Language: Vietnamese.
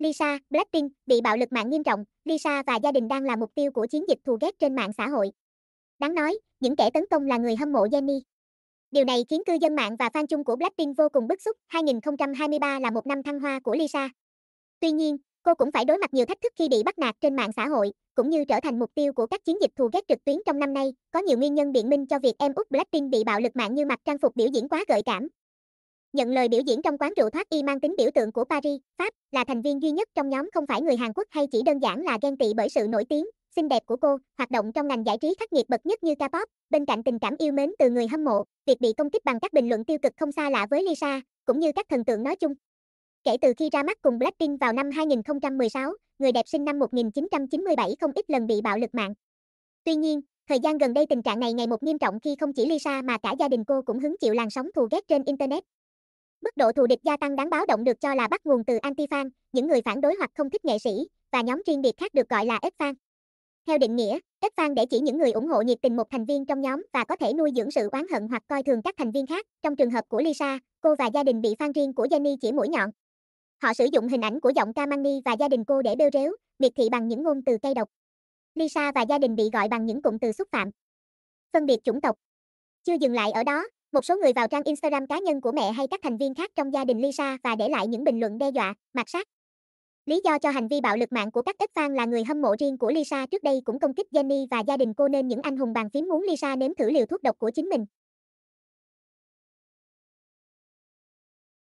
Lisa, Blackpink, bị bạo lực mạng nghiêm trọng, Lisa và gia đình đang là mục tiêu của chiến dịch thù ghét trên mạng xã hội. Đáng nói, những kẻ tấn công là người hâm mộ Jennie. Điều này khiến cư dân mạng và fan chung của Blackpink vô cùng bức xúc, 2023 là một năm thăng hoa của Lisa. Tuy nhiên, cô cũng phải đối mặt nhiều thách thức khi bị bắt nạt trên mạng xã hội, cũng như trở thành mục tiêu của các chiến dịch thù ghét trực tuyến trong năm nay. Có nhiều nguyên nhân biện minh cho việc em út Blackpink bị bạo lực mạng như mặc trang phục biểu diễn quá gợi cảm, nhận lời biểu diễn trong quán rượu thoát y mang tính biểu tượng của Paris, Pháp, là thành viên duy nhất trong nhóm không phải người Hàn Quốc hay chỉ đơn giản là ghen tị bởi sự nổi tiếng, xinh đẹp của cô, hoạt động trong ngành giải trí khắc nghiệt bậc nhất như K-pop, bên cạnh tình cảm yêu mến từ người hâm mộ, việc bị công kích bằng các bình luận tiêu cực không xa lạ với Lisa, cũng như các thần tượng nói chung. Kể từ khi ra mắt cùng Blackpink vào năm 2016, người đẹp sinh năm 1997 không ít lần bị bạo lực mạng. Tuy nhiên, thời gian gần đây tình trạng này ngày một nghiêm trọng khi không chỉ Lisa mà cả gia đình cô cũng hứng chịu làn sóng thù ghét trên internet. Mức độ thù địch gia tăng đáng báo động được cho là bắt nguồn từ anti-fan, những người phản đối hoặc không thích nghệ sĩ, và nhóm riêng biệt khác được gọi là F-fan. Theo định nghĩa, F-fan để chỉ những người ủng hộ nhiệt tình một thành viên trong nhóm và có thể nuôi dưỡng sự oán hận hoặc coi thường các thành viên khác. Trong trường hợp của Lisa, cô và gia đình bị fan riêng của Jennie chỉ mũi nhọn. Họ sử dụng hình ảnh của giọng ca Manny và gia đình cô để bêu rếu, miệt thị bằng những ngôn từ cay độc. Lisa và gia đình bị gọi bằng những cụm từ xúc phạm. Phân biệt chủng tộc. Chưa dừng lại ở đó, một số người vào trang Instagram cá nhân của mẹ hay các thành viên khác trong gia đình Lisa và để lại những bình luận đe dọa, mạt sát. Lý do cho hành vi bạo lực mạng của các ít fan là người hâm mộ riêng của Lisa trước đây cũng công kích Jenny và gia đình cô nên những anh hùng bàn phím muốn Lisa nếm thử liều thuốc độc của chính mình.